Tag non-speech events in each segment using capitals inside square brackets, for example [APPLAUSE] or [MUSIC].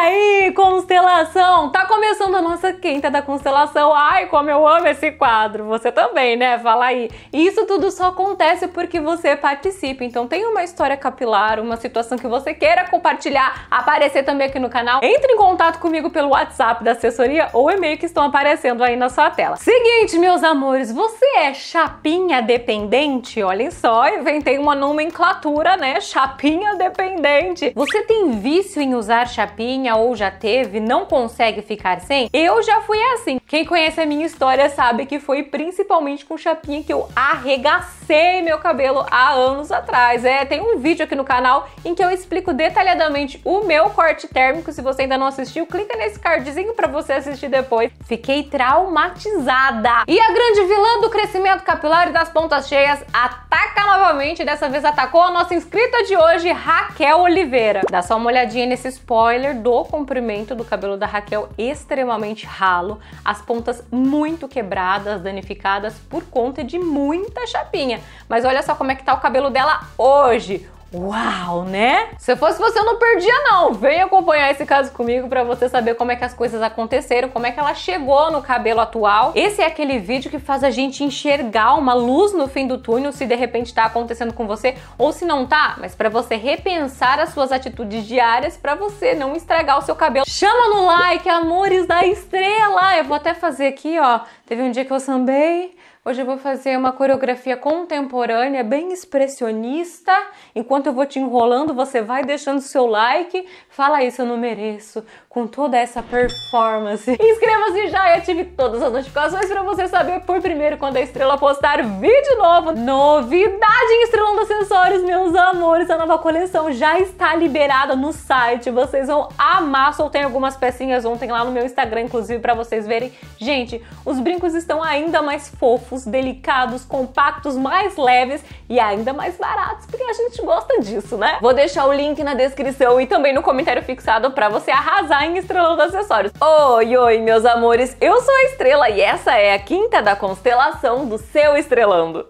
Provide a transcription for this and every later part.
aí, constelação? Tá da nossa quinta da constelação. Ai, como eu amo esse quadro. Você também, né? Fala aí. E isso tudo só acontece porque você participa. Então tem uma história capilar, uma situação que você queira compartilhar, aparecer também aqui no canal. Entre em contato comigo pelo WhatsApp da assessoria ou e-mail que estão aparecendo aí na sua tela. Seguinte, meus amores, você é chapinha dependente? Olhem só, inventei uma nomenclatura, né? Chapinha dependente. Você tem vício em usar chapinha ou já teve? Não consegue ficar assim? Eu já fui assim. Quem conhece a minha história sabe que foi principalmente com chapinha que eu arregacei meu cabelo há anos atrás. É, tem um vídeo aqui no canal em que eu explico detalhadamente o meu corte térmico. Se você ainda não assistiu, clica nesse cardzinho para você assistir depois. Fiquei traumatizada. E a grande vilã do crescimento capilar e das pontas cheias ataca novamente. Dessa vez atacou a nossa inscrita de hoje, Raquel Oliveira. Dá só uma olhadinha nesse spoiler do comprimento do cabelo da Raquel extremamente ralo, as pontas muito quebradas, danificadas por conta de muita chapinha. Mas olha só como é que tá o cabelo dela hoje. Uau, né? Se eu fosse você, eu não perdia não. Vem acompanhar esse caso comigo para você saber como é que as coisas aconteceram, como é que ela chegou no cabelo atual. Esse é aquele vídeo que faz a gente enxergar uma luz no fim do túnel se de repente tá acontecendo com você ou se não tá, mas para você repensar as suas atitudes diárias para você não estragar o seu cabelo. Chama no like, amores da estrela. Eu vou até fazer aqui, ó. Teve um dia que eu sambei Hoje eu vou fazer uma coreografia contemporânea, bem expressionista. Enquanto eu vou te enrolando, você vai deixando seu like. Fala isso, eu não mereço com toda essa performance. [LAUGHS] Inscreva-se já e ative todas as notificações para você saber por primeiro quando a Estrela postar vídeo novo. Novidade em Estrelão dos Sensores, meus amores! A nova coleção já está liberada no site. Vocês vão amar. Soltei algumas pecinhas ontem lá no meu Instagram, inclusive, para vocês verem. Gente, os brincos estão ainda mais fofos, delicados, compactos, mais leves e ainda mais baratos, porque a gente gosta disso, né? Vou deixar o link na descrição e também no comentário fixado para você arrasar em Estrelão dos Acessórios. Oi, oi, meus amores, eu sou a Estrela e essa é a quinta da constelação do seu Estrelando.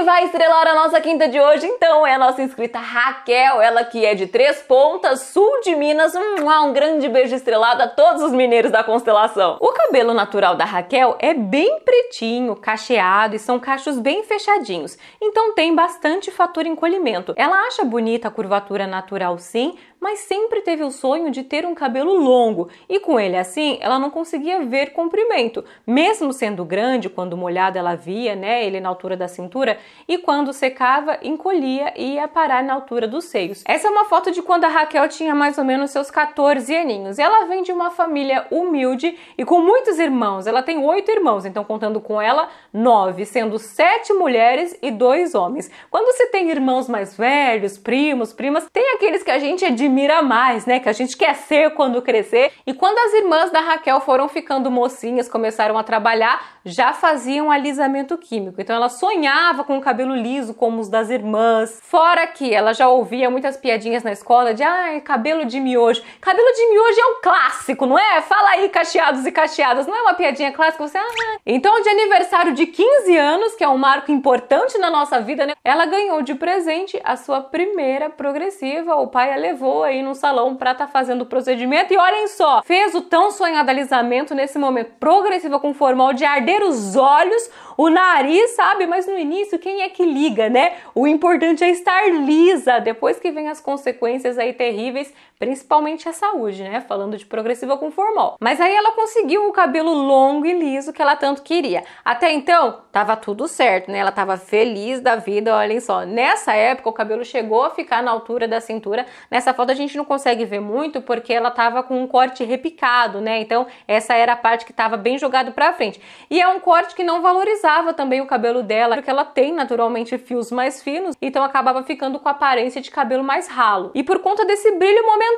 E vai estrelar a nossa quinta de hoje, então, é a nossa inscrita Raquel, ela que é de Três Pontas, sul de Minas. Hum, um grande beijo estrelado a todos os mineiros da constelação. O cabelo natural da Raquel é bem pretinho, cacheado e são cachos bem fechadinhos, então tem bastante fator encolhimento. Ela acha bonita a curvatura natural, sim, mas sempre teve o sonho de ter um cabelo longo e com ele assim ela não conseguia ver comprimento, mesmo sendo grande, quando molhada ela via, né, ele na altura da cintura e quando secava encolhia e ia parar na altura dos seios. Essa é uma foto de quando a Raquel tinha mais ou menos seus 14 aninhos. Ela vem de uma família humilde e com muitos irmãos. Ela tem oito irmãos, então contando com ela nove, sendo sete mulheres e dois homens. Quando se tem irmãos mais velhos, primos, primas, tem aqueles que a gente é de admira mais, né? Que a gente quer ser quando crescer. E quando as irmãs da Raquel foram ficando mocinhas, começaram a trabalhar, já faziam alisamento químico. Então ela sonhava com o cabelo liso como os das irmãs. Fora que ela já ouvia muitas piadinhas na escola de ai, cabelo de miojo. Cabelo de miojo é um clássico, não é? Fala aí, cacheados e cacheadas. Não é uma piadinha clássica, você. Ah. Então, de aniversário de 15 anos, que é um marco importante na nossa vida, né? Ela ganhou de presente a sua primeira progressiva. O pai a levou chegou aí no salão para estar tá fazendo o procedimento e olhem só, fez o tão sonhado alisamento nesse momento progressivo com formal de arder os olhos, o nariz, sabe? Mas no início, quem é que liga, né? O importante é estar lisa, depois que vem as consequências aí terríveis principalmente a saúde, né? Falando de progressiva com formal. Mas aí ela conseguiu o cabelo longo e liso que ela tanto queria. Até então, tava tudo certo, né? Ela tava feliz da vida, olhem só. Nessa época, o cabelo chegou a ficar na altura da cintura. Nessa foto a gente não consegue ver muito porque ela tava com um corte repicado, né? Então, essa era a parte que tava bem jogado para frente. E é um corte que não valorizava também o cabelo dela, porque ela tem naturalmente fios mais finos, então acabava ficando com a aparência de cabelo mais ralo. E por conta desse brilho momentâneo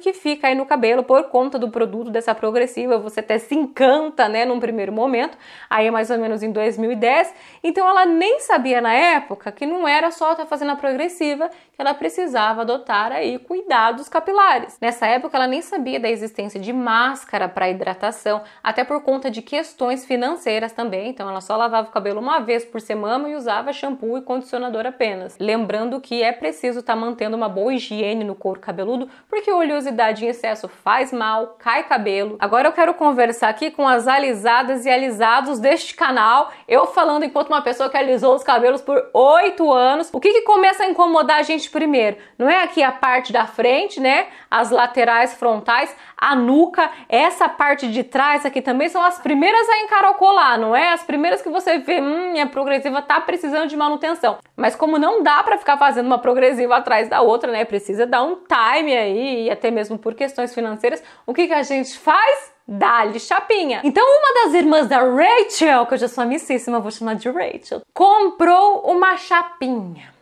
que fica aí no cabelo por conta do produto dessa progressiva. Você até se encanta, né, num primeiro momento, aí é mais ou menos em 2010. Então ela nem sabia na época que não era só estar tá fazendo a progressiva que ela precisava adotar aí cuidados capilares. Nessa época ela nem sabia da existência de máscara para hidratação, até por conta de questões financeiras também. Então ela só lavava o cabelo uma vez por semana e usava shampoo e condicionador apenas. Lembrando que é preciso estar tá mantendo uma boa higiene no couro cabeludo porque oleosidade em excesso faz mal, cai cabelo. Agora eu quero conversar aqui com as alisadas e alisados deste canal. Eu falando enquanto uma pessoa que alisou os cabelos por oito anos. O que, que começa a incomodar a gente primeiro? Não é aqui a parte da frente, né? As laterais frontais, a nuca, essa parte de trás aqui também são as primeiras a encaracolar, não é? As primeiras que você vê, hum, minha progressiva tá precisando de manutenção. Mas como não dá para ficar fazendo uma progressiva atrás da outra, né? Precisa dar um time aí e até mesmo por questões financeiras, o que, que a gente faz? Dá-lhe chapinha. Então, uma das irmãs da Rachel, que eu já sou amicíssima, vou chamar de Rachel, comprou uma chapinha.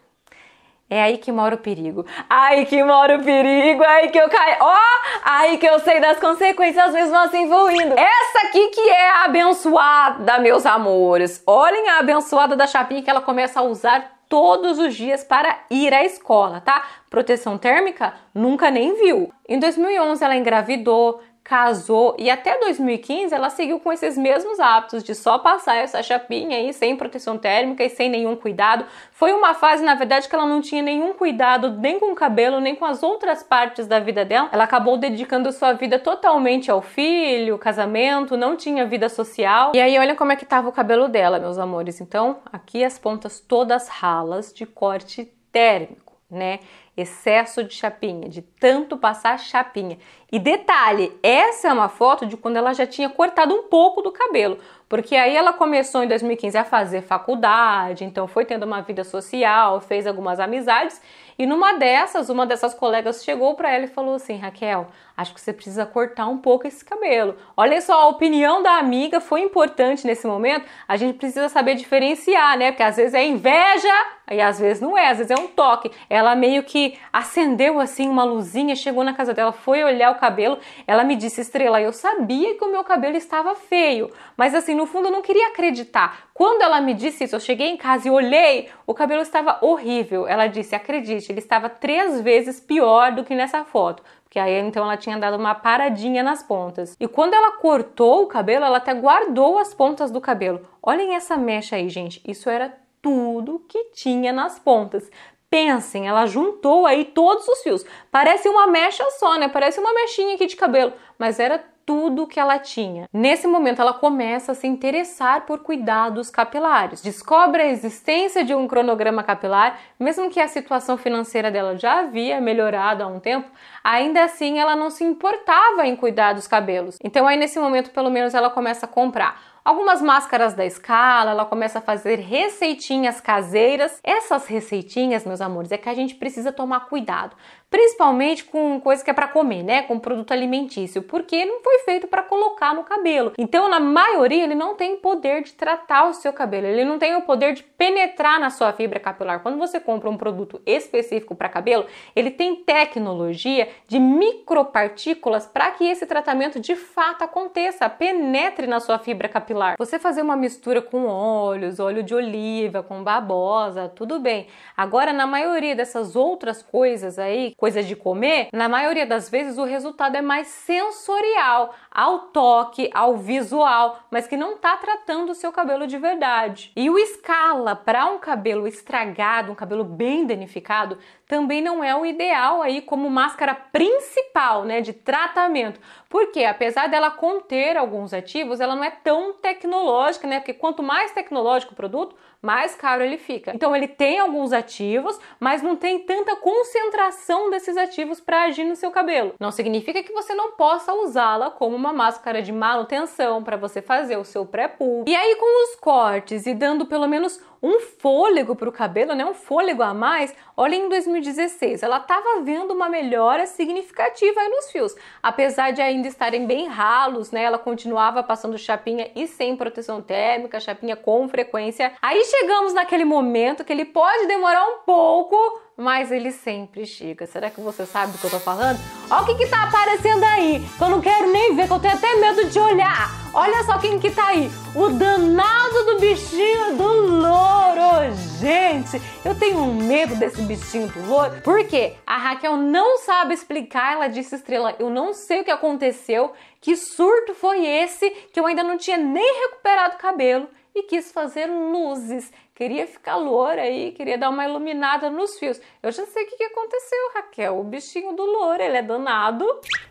É aí que mora o perigo. Aí que mora o perigo, aí que eu caio. Ó, oh, aí que eu sei das consequências mesmo assim vou indo. Essa aqui que é a abençoada, meus amores. Olhem a abençoada da chapinha que ela começa a usar todos os dias para ir à escola, tá? Proteção térmica nunca nem viu. Em 2011 ela engravidou, casou e até 2015 ela seguiu com esses mesmos hábitos de só passar essa chapinha aí sem proteção térmica e sem nenhum cuidado. Foi uma fase, na verdade, que ela não tinha nenhum cuidado nem com o cabelo, nem com as outras partes da vida dela. Ela acabou dedicando sua vida totalmente ao filho, casamento, não tinha vida social. E aí olha como é que tava o cabelo dela, meus amores. Então, aqui as pontas todas ralas de corte térmico, né? excesso de chapinha, de tanto passar chapinha. E detalhe, essa é uma foto de quando ela já tinha cortado um pouco do cabelo, porque aí ela começou em 2015 a fazer faculdade, então foi tendo uma vida social, fez algumas amizades, e numa dessas, uma dessas colegas chegou para ela e falou assim: "Raquel, acho que você precisa cortar um pouco esse cabelo". Olha só, a opinião da amiga foi importante nesse momento. A gente precisa saber diferenciar, né? Porque às vezes é inveja e às vezes não é, às vezes é um toque. Ela meio que acendeu assim uma luzinha, chegou na casa dela, foi olhar o cabelo, ela me disse: "Estrela, eu sabia que o meu cabelo estava feio, mas assim, no fundo eu não queria acreditar". Quando ela me disse isso, eu cheguei em casa e olhei, o cabelo estava horrível. Ela disse: "Acredite, ele estava três vezes pior do que nessa foto" que aí então ela tinha dado uma paradinha nas pontas. E quando ela cortou o cabelo, ela até guardou as pontas do cabelo. Olhem essa mecha aí, gente. Isso era tudo que tinha nas pontas. Pensem, ela juntou aí todos os fios. Parece uma mecha só, né? Parece uma mechinha aqui de cabelo, mas era tudo que ela tinha. Nesse momento, ela começa a se interessar por cuidados capilares, descobre a existência de um cronograma capilar, mesmo que a situação financeira dela já havia melhorado há um tempo, ainda assim ela não se importava em cuidar dos cabelos. Então, aí nesse momento, pelo menos ela começa a comprar Algumas máscaras da escala, ela começa a fazer receitinhas caseiras. Essas receitinhas, meus amores, é que a gente precisa tomar cuidado, principalmente com coisa que é para comer, né, com produto alimentício, porque não foi feito para colocar no cabelo. Então, na maioria, ele não tem poder de tratar o seu cabelo, ele não tem o poder de penetrar na sua fibra capilar. Quando você compra um produto específico para cabelo, ele tem tecnologia de micropartículas para que esse tratamento de fato aconteça, penetre na sua fibra capilar. Você fazer uma mistura com óleos, óleo de oliva, com babosa, tudo bem. Agora, na maioria dessas outras coisas aí, coisas de comer, na maioria das vezes o resultado é mais sensorial, ao toque, ao visual, mas que não está tratando o seu cabelo de verdade. E o escala para um cabelo estragado, um cabelo bem danificado, também não é o ideal aí como máscara principal, né, de tratamento. Porque apesar dela conter alguns ativos, ela não é tão tecnológica, né? Porque quanto mais tecnológico o produto, mais caro ele fica. Então ele tem alguns ativos, mas não tem tanta concentração desses ativos para agir no seu cabelo. Não significa que você não possa usá-la como uma máscara de manutenção para você fazer o seu pré-pull. E aí com os cortes e dando pelo menos um fôlego para o cabelo, né? um fôlego a mais, olha em 2016, ela estava vendo uma melhora significativa aí nos fios. Apesar de ainda estarem bem ralos, né? ela continuava passando chapinha e sem proteção térmica, chapinha com frequência. Aí chegamos naquele momento que ele pode demorar um pouco mas ele sempre chega. Será que você sabe do que eu tô falando? Olha o que que tá aparecendo aí, que eu não quero nem ver, que eu tenho até medo de olhar. Olha só quem que tá aí, o danado do bichinho do louro, gente. Eu tenho medo desse bichinho do louro, porque a Raquel não sabe explicar, ela disse estrela, eu não sei o que aconteceu, que surto foi esse, que eu ainda não tinha nem recuperado o cabelo e quis fazer luzes. Queria ficar loura aí, queria dar uma iluminada nos fios. Eu já sei o que, aconteceu, Raquel. O bichinho do louro, ele é danado.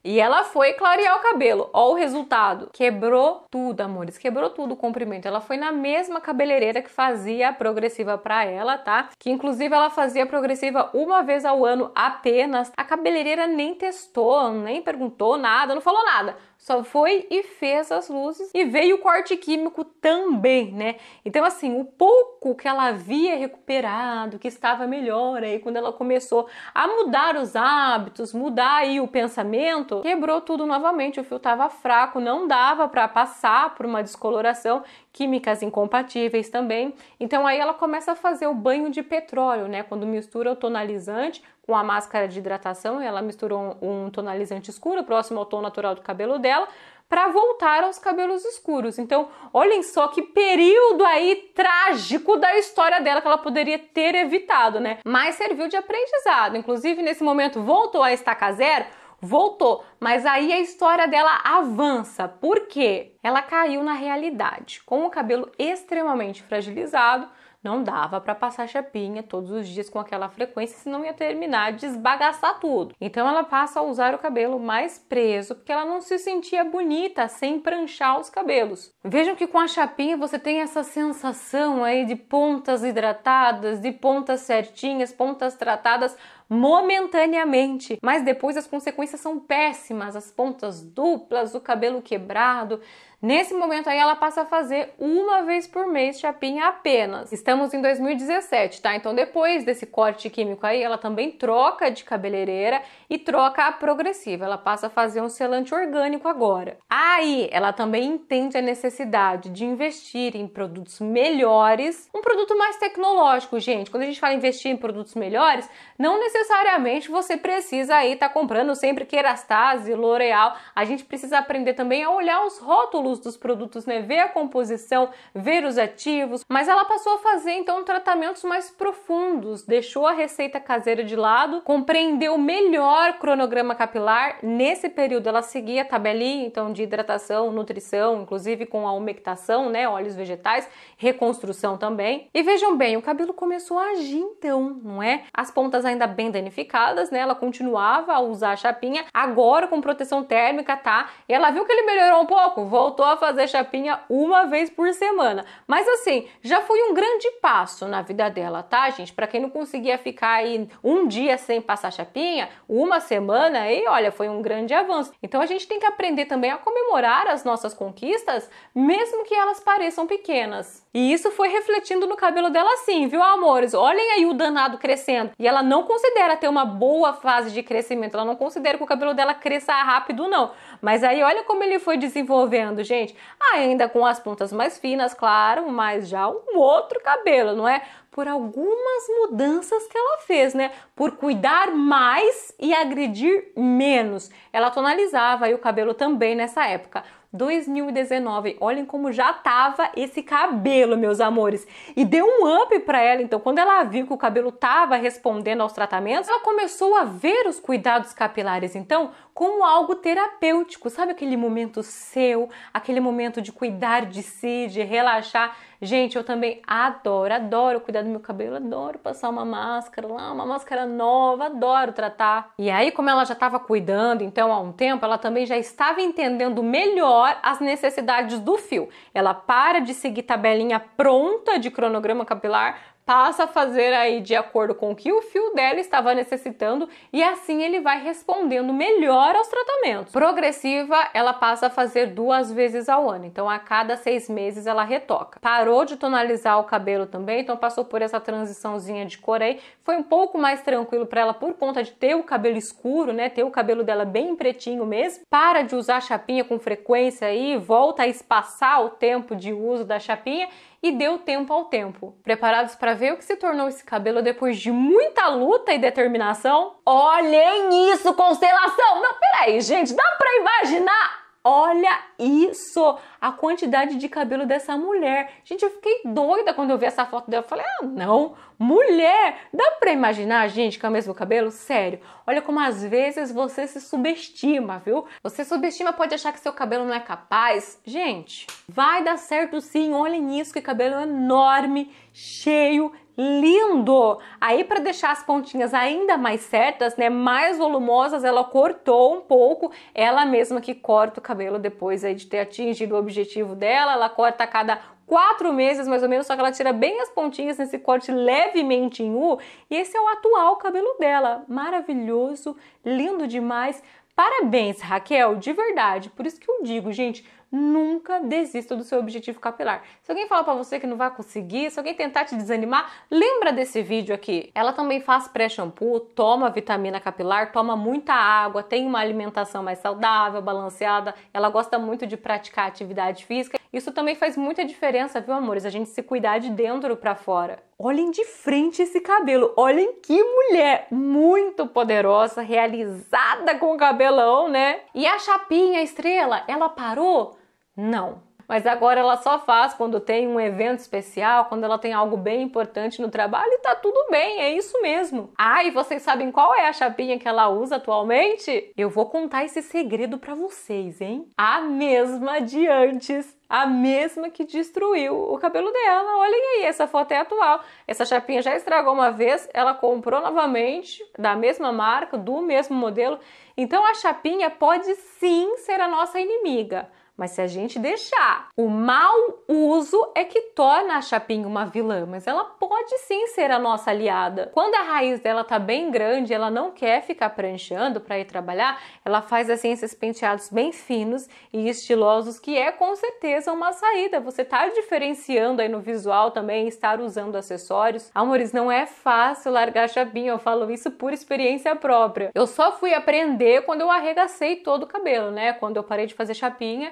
E ela foi clarear o cabelo. Ó o resultado. Quebrou tudo, amores. Quebrou tudo o comprimento. Ela foi na mesma cabeleireira que fazia a progressiva para ela, tá? Que inclusive ela fazia progressiva uma vez ao ano apenas. A cabeleireira nem testou, nem perguntou nada, não falou nada só foi e fez as luzes e veio o corte químico também, né? Então, assim, o pouco que ela havia recuperado, que estava melhor aí quando ela começou a mudar os hábitos, mudar aí o pensamento, quebrou tudo novamente. O fio estava fraco, não dava para passar por uma descoloração, químicas incompatíveis também. Então, aí ela começa a fazer o banho de petróleo, né? Quando mistura o tonalizante com a máscara de hidratação e ela misturou um, tonalizante escuro próximo ao tom natural do cabelo dela para voltar aos cabelos escuros. Então, olhem só que período aí trágico da história dela que ela poderia ter evitado, né? Mas serviu de aprendizado. Inclusive, nesse momento voltou a estaca zero, voltou, mas aí a história dela avança. Por quê? Ela caiu na realidade. Com o cabelo extremamente fragilizado, não dava para passar chapinha todos os dias com aquela frequência, senão ia terminar de esbagaçar tudo. Então ela passa a usar o cabelo mais preso, porque ela não se sentia bonita sem pranchar os cabelos. Vejam que com a chapinha você tem essa sensação aí de pontas hidratadas, de pontas certinhas, pontas tratadas, momentaneamente, mas depois as consequências são péssimas, as pontas duplas, o cabelo quebrado. Nesse momento aí ela passa a fazer uma vez por mês chapinha apenas. Estamos em 2017, tá? Então depois desse corte químico aí, ela também troca de cabeleireira e troca a progressiva. Ela passa a fazer um selante orgânico agora. Aí ela também entende a necessidade de investir em produtos melhores, um produto mais tecnológico, gente. Quando a gente fala investir em produtos melhores, não necessariamente necessariamente você precisa aí estar tá comprando sempre Kerastase, L'Oreal. A gente precisa aprender também a olhar os rótulos dos produtos, né? Ver a composição, ver os ativos. Mas ela passou a fazer então tratamentos mais profundos, deixou a receita caseira de lado, compreendeu melhor o cronograma capilar. Nesse período ela seguia a tabelinha então de hidratação, nutrição, inclusive com a umectação, né? Óleos vegetais, reconstrução também. E vejam bem, o cabelo começou a agir então, não é? As pontas ainda bem danificadas, né? Ela continuava a usar a chapinha, agora com proteção térmica, tá? E ela viu que ele melhorou um pouco, voltou a fazer chapinha uma vez por semana. Mas assim, já foi um grande passo na vida dela, tá, gente? Para quem não conseguia ficar aí um dia sem passar chapinha, uma semana aí, olha, foi um grande avanço. Então a gente tem que aprender também a comemorar as nossas conquistas, mesmo que elas pareçam pequenas. E isso foi refletindo no cabelo dela sim, viu, amores? Olhem aí o danado crescendo. E ela não considera considera ter uma boa fase de crescimento, ela não considera que o cabelo dela cresça rápido, não. Mas aí olha como ele foi desenvolvendo, gente. Ah, ainda com as pontas mais finas, claro, mas já um outro cabelo, não é? Por algumas mudanças que ela fez, né? Por cuidar mais e agredir menos. Ela tonalizava aí o cabelo também nessa época. 2019. Olhem como já tava esse cabelo, meus amores. E deu um up para ela, então quando ela viu que o cabelo tava respondendo aos tratamentos, ela começou a ver os cuidados capilares então como algo terapêutico. Sabe aquele momento seu, aquele momento de cuidar de si, de relaxar Gente, eu também adoro, adoro cuidar do meu cabelo, adoro passar uma máscara lá, uma máscara nova, adoro tratar. E aí, como ela já estava cuidando, então há um tempo, ela também já estava entendendo melhor as necessidades do fio. Ela para de seguir tabelinha pronta de cronograma capilar passa a fazer aí de acordo com o que o fio dela estava necessitando e assim ele vai respondendo melhor aos tratamentos. Progressiva, ela passa a fazer duas vezes ao ano, então a cada seis meses ela retoca. Parou de tonalizar o cabelo também, então passou por essa transiçãozinha de cor aí, foi um pouco mais tranquilo para ela por conta de ter o cabelo escuro, né, ter o cabelo dela bem pretinho mesmo. Para de usar chapinha com frequência aí, volta a espaçar o tempo de uso da chapinha e deu tempo ao tempo. Preparados para ver o que se tornou esse cabelo depois de muita luta e determinação? Olhem isso, constelação! Não, peraí, gente, dá para imaginar Olha isso! A quantidade de cabelo dessa mulher. Gente, eu fiquei doida quando eu vi essa foto dela. Eu falei, ah, não, mulher! Dá pra imaginar gente com o mesmo cabelo? Sério, olha como às vezes você se subestima, viu? Você subestima, pode achar que seu cabelo não é capaz. Gente, vai dar certo sim, olhem isso, que cabelo enorme, cheio lindo! Aí para deixar as pontinhas ainda mais certas, né, mais volumosas, ela cortou um pouco, ela mesma que corta o cabelo depois aí de ter atingido o objetivo dela, ela corta a cada quatro meses mais ou menos, só que ela tira bem as pontinhas nesse corte levemente em U, e esse é o atual cabelo dela, maravilhoso, lindo demais, Parabéns, Raquel, de verdade. Por isso que eu digo, gente, nunca desista do seu objetivo capilar. Se alguém falar para você que não vai conseguir, se alguém tentar te desanimar, lembra desse vídeo aqui. Ela também faz pré-shampoo, toma vitamina capilar, toma muita água, tem uma alimentação mais saudável, balanceada. Ela gosta muito de praticar atividade física. Isso também faz muita diferença, viu, amores? A gente se cuidar de dentro para fora. Olhem de frente esse cabelo. Olhem que mulher muito poderosa, realizada com o cabelão, né? E a chapinha a estrela, ela parou não. Mas agora ela só faz quando tem um evento especial, quando ela tem algo bem importante no trabalho e tá tudo bem, é isso mesmo. Ah, e vocês sabem qual é a chapinha que ela usa atualmente? Eu vou contar esse segredo para vocês, hein? A mesma de antes a mesma que destruiu o cabelo dela. Olhem aí, essa foto é atual. Essa chapinha já estragou uma vez, ela comprou novamente da mesma marca, do mesmo modelo. Então a chapinha pode sim ser a nossa inimiga. Mas se a gente deixar, o mau uso é que torna a chapinha uma vilã, mas ela pode sim ser a nossa aliada. Quando a raiz dela tá bem grande, ela não quer ficar pranchando para ir trabalhar, ela faz assim esses penteados bem finos e estilosos, que é com certeza uma saída. Você tá diferenciando aí no visual também, estar usando acessórios. Amores, não é fácil largar a chapinha, eu falo isso por experiência própria. Eu só fui aprender quando eu arregacei todo o cabelo, né? Quando eu parei de fazer chapinha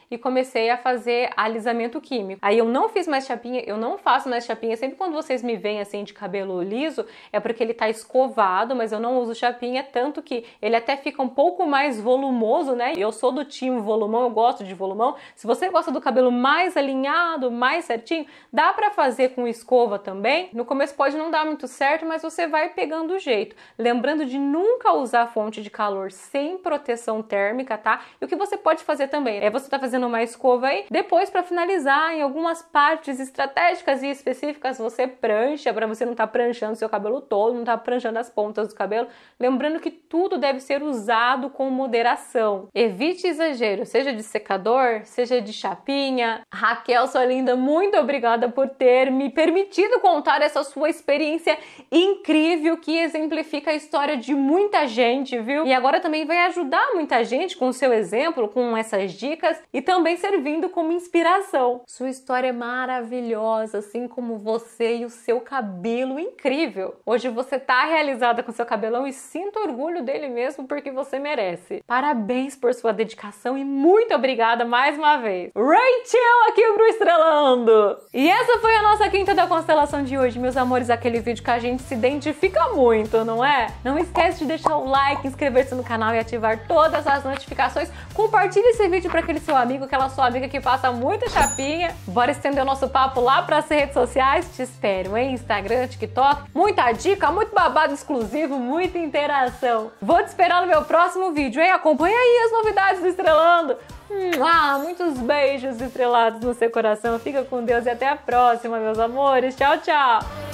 e comecei a fazer alisamento químico. Aí eu não fiz mais chapinha, eu não faço mais chapinha. Sempre quando vocês me veem assim de cabelo liso, é porque ele tá escovado, mas eu não uso chapinha, tanto que ele até fica um pouco mais volumoso, né? Eu sou do time volumão, eu gosto de volumão. Se você gosta do cabelo mais alinhado, mais certinho, dá para fazer com escova também. No começo pode não dar muito certo, mas você vai pegando o jeito. Lembrando de nunca usar fonte de calor sem proteção térmica, tá? E o que você pode fazer também é você tá fazendo uma escova aí. Depois, para finalizar, em algumas partes estratégicas e específicas, você prancha para você não estar tá pranchando seu cabelo todo, não estar tá pranchando as pontas do cabelo. Lembrando que tudo deve ser usado com moderação. Evite exagero, seja de secador, seja de chapinha. Raquel, sua linda, muito obrigada por ter me permitido contar essa sua experiência incrível que exemplifica a história de muita gente, viu? E agora também vai ajudar muita gente com o seu exemplo, com essas dicas e também também servindo como inspiração. Sua história é maravilhosa, assim como você e o seu cabelo incrível. Hoje você tá realizada com seu cabelão e sinto orgulho dele mesmo porque você merece. Parabéns por sua dedicação e muito obrigada mais uma vez. Rachel aqui pro Estrelando! E essa foi a nossa quinta da constelação de hoje, meus amores, aquele vídeo que a gente se identifica muito, não é? Não esquece de deixar o like, inscrever-se no canal e ativar todas as notificações. Compartilhe esse vídeo para aquele seu amigo que ela é sua amiga que passa muita chapinha. Bora estender o nosso papo lá para as redes sociais. Te espero, hein? Instagram, TikTok. Muita dica, muito babado exclusivo, muita interação. Vou te esperar no meu próximo vídeo, hein? Acompanha aí as novidades do Estrelando. Hum, ah, muitos beijos estrelados no seu coração. Fica com Deus e até a próxima, meus amores. Tchau, tchau.